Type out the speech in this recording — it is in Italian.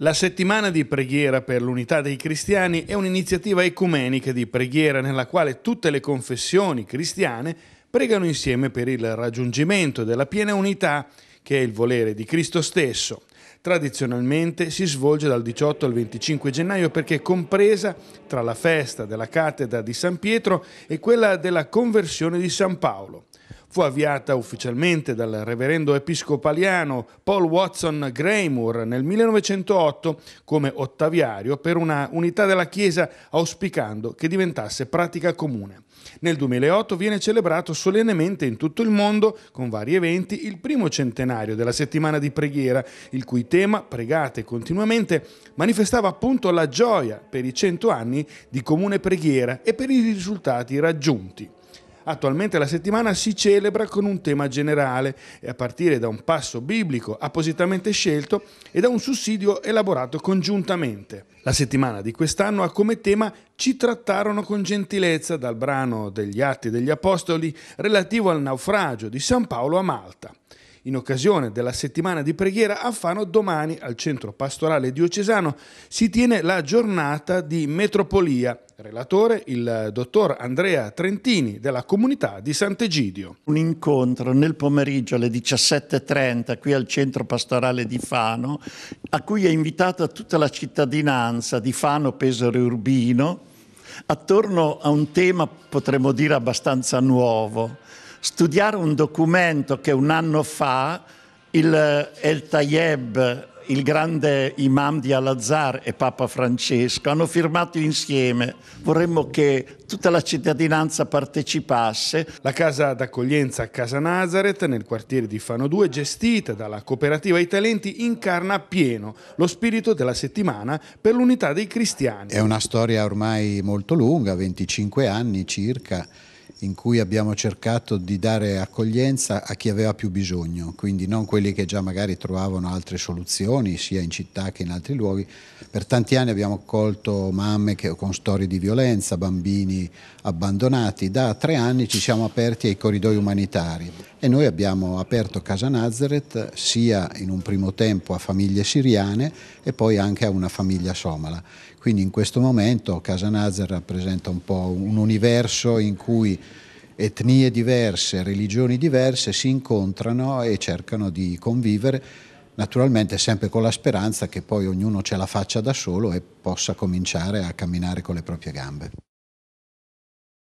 La settimana di preghiera per l'unità dei cristiani è un'iniziativa ecumenica di preghiera nella quale tutte le confessioni cristiane pregano insieme per il raggiungimento della piena unità che è il volere di Cristo stesso. Tradizionalmente si svolge dal 18 al 25 gennaio perché è compresa tra la festa della cattedra di San Pietro e quella della conversione di San Paolo. Fu avviata ufficialmente dal reverendo episcopaliano Paul Watson Greymore nel 1908 come ottaviario per una unità della Chiesa auspicando che diventasse pratica comune. Nel 2008 viene celebrato solennemente in tutto il mondo, con vari eventi, il primo centenario della settimana di preghiera, il cui tema, pregate continuamente, manifestava appunto la gioia per i cento anni di comune preghiera e per i risultati raggiunti. Attualmente la settimana si celebra con un tema generale, e a partire da un passo biblico appositamente scelto e da un sussidio elaborato congiuntamente. La settimana di quest'anno ha come tema Ci trattarono con gentilezza dal brano degli Atti degli Apostoli relativo al naufragio di San Paolo a Malta. In occasione della settimana di preghiera a Fano, domani al centro pastorale diocesano si tiene la giornata di metropolia. Relatore il dottor Andrea Trentini della comunità di Sant'Egidio. Un incontro nel pomeriggio alle 17.30 qui al centro pastorale di Fano, a cui è invitata tutta la cittadinanza di Fano, Pesaro e Urbino, attorno a un tema potremmo dire abbastanza nuovo studiare un documento che un anno fa il eh, El Tayeb, il grande imam di Al-Azhar e Papa Francesco hanno firmato insieme. Vorremmo che tutta la cittadinanza partecipasse. La casa d'accoglienza a Casa Nazareth nel quartiere di Fano 2, gestita dalla cooperativa I Talenti, incarna appieno lo spirito della settimana per l'unità dei cristiani. È una storia ormai molto lunga, 25 anni circa in cui abbiamo cercato di dare accoglienza a chi aveva più bisogno, quindi non quelli che già magari trovavano altre soluzioni sia in città che in altri luoghi. Per tanti anni abbiamo accolto mamme che, con storie di violenza, bambini abbandonati. Da tre anni ci siamo aperti ai corridoi umanitari e noi abbiamo aperto Casa Nazareth sia in un primo tempo a famiglie siriane e poi anche a una famiglia somala. Quindi in questo momento Casa Nazareth rappresenta un po' un universo in cui etnie diverse, religioni diverse si incontrano e cercano di convivere, naturalmente sempre con la speranza che poi ognuno ce la faccia da solo e possa cominciare a camminare con le proprie gambe.